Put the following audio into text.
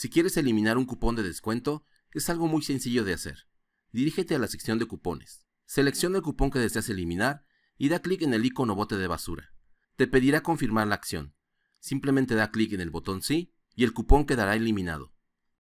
Si quieres eliminar un cupón de descuento, es algo muy sencillo de hacer. Dirígete a la sección de cupones. Selecciona el cupón que deseas eliminar y da clic en el icono bote de basura. Te pedirá confirmar la acción. Simplemente da clic en el botón sí y el cupón quedará eliminado.